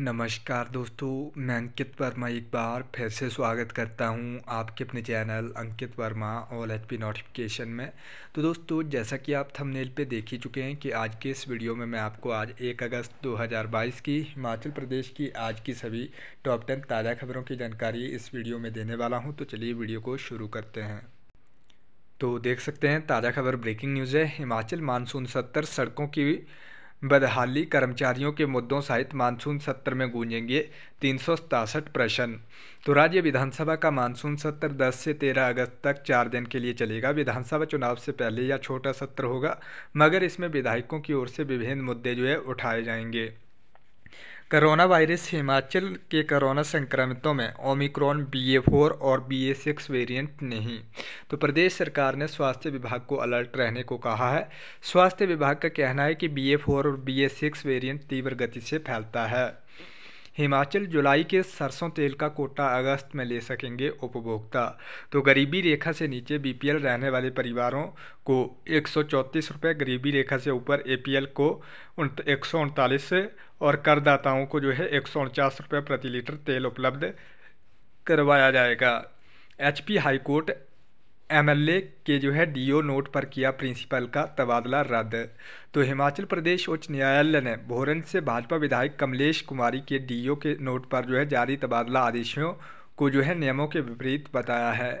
नमस्कार दोस्तों मैं अंकित वर्मा एक बार फिर से स्वागत करता हूं आपके अपने channel Ankit Varma all H P notification में तो दोस्तों जैसा कि आप थंबनेल पे देख ही चुके हैं कि आज के इस वीडियो में मैं आपको आज 1 अगस्त 2022 की हिमाचल प्रदेश की आज की सभी टॉप टेन ताज़ा खबरों की जानकारी इस वीडियो में देने वाला हूँ तो चलिए वीडियो को शुरू करते हैं तो देख सकते हैं ताज़ा खबर ब्रेकिंग न्यूज़ है हिमाचल मानसून सत्तर सड़कों की बदहाली कर्मचारियों के मुद्दों सहित मानसून सत्र में गूंजेंगे तीन प्रश्न तो राज्य विधानसभा का मानसून सत्र 10 से 13 अगस्त तक चार दिन के लिए चलेगा विधानसभा चुनाव से पहले यह छोटा सत्र होगा मगर इसमें विधायकों की ओर से विभिन्न मुद्दे जो है उठाए जाएंगे कोरोना वायरस हिमाचल के कोरोना संक्रमितों में ओमिक्रॉन बी फोर और बी ए सिक्स वेरियंट नहीं तो प्रदेश सरकार ने स्वास्थ्य विभाग को अलर्ट रहने को कहा है स्वास्थ्य विभाग का कहना है कि बी ए फोर और बी ए सिक्स वेरियंट तीव्र गति से फैलता है हिमाचल जुलाई के सरसों तेल का कोटा अगस्त में ले सकेंगे उपभोक्ता तो गरीबी रेखा से नीचे बीपीएल रहने वाले परिवारों को एक सौ गरीबी रेखा से ऊपर एपीएल को एक और करदाताओं को जो है एक सौ प्रति लीटर तेल उपलब्ध करवाया जाएगा एचपी हाईकोर्ट एमएलए के जो है डीओ नोट पर किया प्रिंसिपल का तबादला रद्द तो हिमाचल प्रदेश उच्च न्यायालय ने भोरन से भाजपा विधायक कमलेश कुमारी के डीओ के नोट पर जो है जारी तबादला आदेशों को जो है नियमों के विपरीत बताया है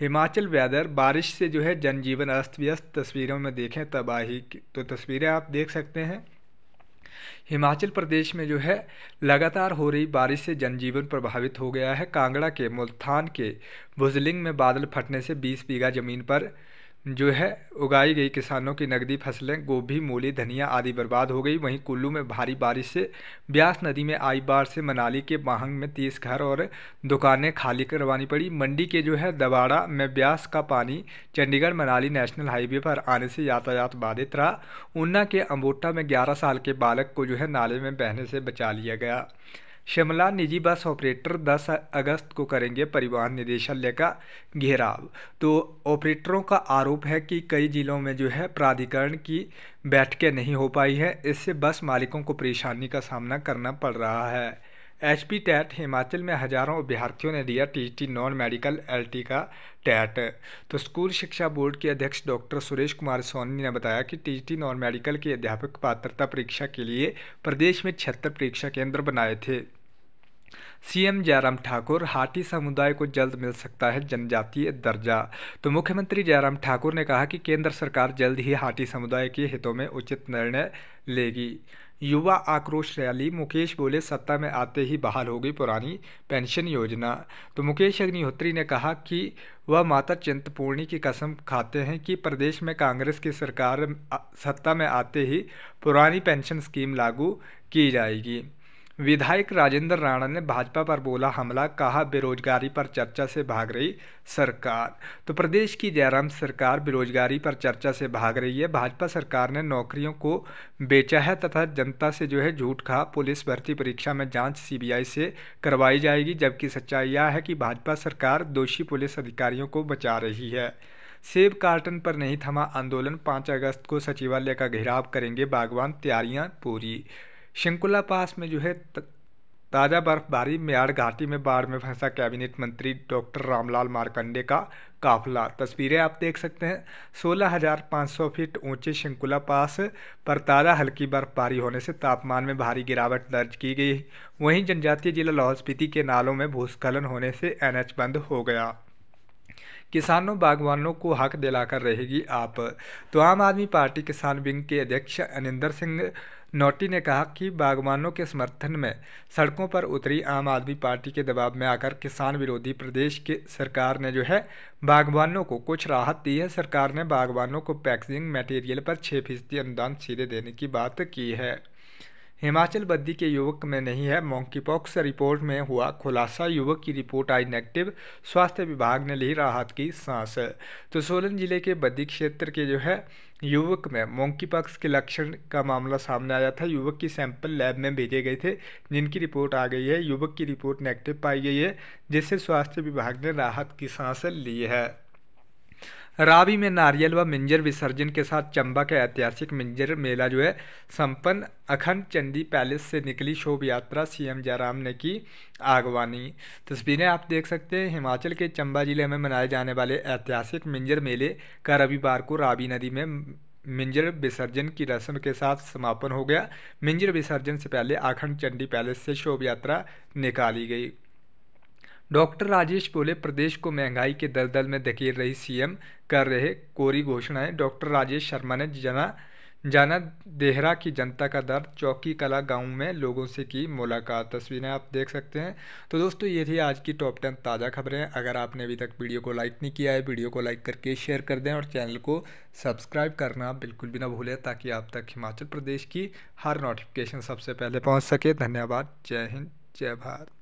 हिमाचल वेदर बारिश से जो है जनजीवन अस्त व्यस्त तस्वीरों में देखें तबाही तो तस्वीरें आप देख सकते हैं हिमाचल प्रदेश में जो है लगातार हो रही बारिश से जनजीवन प्रभावित हो गया है कांगड़ा के मुल्थान के भुजलिंग में बादल फटने से 20 बीघा ज़मीन पर जो है उगाई गई किसानों की नकदी फसलें गोभी मूली धनिया आदि बर्बाद हो गई वहीं कुल्लू में भारी बारिश से ब्यास नदी में आई बाढ़ से मनाली के बाहंग में तीस घर और दुकानें खाली करवानी पड़ी मंडी के जो है दबाड़ा में ब्यास का पानी चंडीगढ़ मनाली नेशनल हाईवे पर आने से यातायात बाधित रहा ऊना के अम्बोटा में ग्यारह साल के बालक को जो है नाले में बहने से बचा लिया गया शिमला निजी बस ऑपरेटर 10 अगस्त को करेंगे परिवहन निदेशालय का घेराव तो ऑपरेटरों का आरोप है कि कई जिलों में जो है प्राधिकरण की बैठकें नहीं हो पाई है इससे बस मालिकों को परेशानी का सामना करना पड़ रहा है एच पी टैट हिमाचल में हज़ारों अभ्यर्थियों ने दिया टीटी नॉन मेडिकल एलटी का टैट तो स्कूल शिक्षा बोर्ड के अध्यक्ष डॉक्टर सुरेश कुमार सोनी ने बताया कि टीटी नॉन मेडिकल की अध्यापक पात्रता परीक्षा के लिए प्रदेश में छिहत्तर परीक्षा केंद्र बनाए थे सीएम जयराम ठाकुर हाटी समुदाय को जल्द मिल सकता है जनजातीय दर्जा तो मुख्यमंत्री जयराम ठाकुर ने कहा कि केंद्र सरकार जल्द ही हाटी समुदाय के हितों में उचित निर्णय लेगी युवा आक्रोश रैली मुकेश बोले सत्ता में आते ही बहाल होगी पुरानी पेंशन योजना तो मुकेश अग्निहोत्री ने कहा कि वह माता चिंतपूर्णी की कसम खाते हैं कि प्रदेश में कांग्रेस की सरकार सत्ता में आते ही पुरानी पेंशन स्कीम लागू की जाएगी विधायक राजेंद्र राणा ने भाजपा पर बोला हमला कहा बेरोजगारी पर चर्चा से भाग रही सरकार तो प्रदेश की जयराम सरकार बेरोजगारी पर चर्चा से भाग रही है भाजपा सरकार ने नौकरियों को बेचा है तथा जनता से जो है झूठ कहा पुलिस भर्ती परीक्षा में जांच सीबीआई से करवाई जाएगी जबकि सच्चाई यह है कि भाजपा सरकार दोषी पुलिस अधिकारियों को बचा रही है सेब कार्टन पर नहीं थमा आंदोलन पाँच अगस्त को सचिवालय का घेराव करेंगे बागवान तैयारियाँ पूरी शिंकुला पास में जो है ताज़ा बर्फबारी मेयाड़ घाटी में बाढ़ में फंसा कैबिनेट मंत्री डॉक्टर रामलाल मारकंडे का काफिला तस्वीरें आप देख सकते हैं 16,500 फीट ऊंचे शिंकुला पास पर ताज़ा हल्की बर्फबारी होने से तापमान में भारी गिरावट दर्ज की गई वहीं जनजातीय जिला लाहौल स्पीति के नालों में भूस्खलन होने से एनएच बंद हो गया किसानों बागवानों को हक दिलाकर रहेगी आप तो आम आदमी पार्टी किसान विंग के अध्यक्ष अनिंदर सिंह नोटी ने कहा कि बागवानों के समर्थन में सड़कों पर उतरी आम आदमी पार्टी के दबाव में आकर किसान विरोधी प्रदेश के सरकार ने जो है बागवानों को कुछ राहत दी है सरकार ने बागवानों को पैकेजिंग मटेरियल पर छः फीसदी अनुदान सीधे देने की बात की है हिमाचल बद्दी के युवक में नहीं है मॉन्कीपॉक्स रिपोर्ट में हुआ खुलासा युवक की रिपोर्ट आई नेगेटिव स्वास्थ्य विभाग ने ली राहत की सांस तो सोलन जिले के बद्दी क्षेत्र के जो है युवक में मॉन्कीपॉक्स के लक्षण का मामला सामने आया था युवक की सैंपल लैब में भेजे गए थे जिनकी रिपोर्ट आ गई है युवक की रिपोर्ट नेगेटिव पाई गई है जिससे स्वास्थ्य विभाग ने राहत की सांस ली है रावी में नारियल व मिंजर विसर्जन के साथ चंबा का ऐतिहासिक मिंजर मेला जो है संपन्न अखंड चंडी पैलेस से निकली शोभ यात्रा सीएम जयराम ने की आगवानी तस्वीरें आप देख सकते हैं हिमाचल के चंबा जिले में मनाए जाने वाले ऐतिहासिक मिंजर मेले का रविवार को रावी नदी में मिंजर विसर्जन की रस्म के साथ समापन हो गया मिंजर विसर्जन से पहले आखंड चंडी पैलेस से शोभ यात्रा निकाली गई डॉक्टर राजेश बोले प्रदेश को महंगाई के दलदल में धकेल रही सीएम कर रहे कोरी घोषणाएं डॉक्टर राजेश शर्मा ने जना जाना देहरा की जनता का दर्द चौकी कला गांव में लोगों से की मुलाकात तस्वीरें आप देख सकते हैं तो दोस्तों ये थी आज की टॉप टेन ताज़ा खबरें अगर आपने अभी तक वीडियो को लाइक नहीं किया है वीडियो को लाइक करके शेयर कर दें और चैनल को सब्सक्राइब करना बिल्कुल भी ना भूलें ताकि आप तक हिमाचल प्रदेश की हर नोटिफिकेशन सबसे पहले पहुँच सके धन्यवाद जय हिंद जय भारत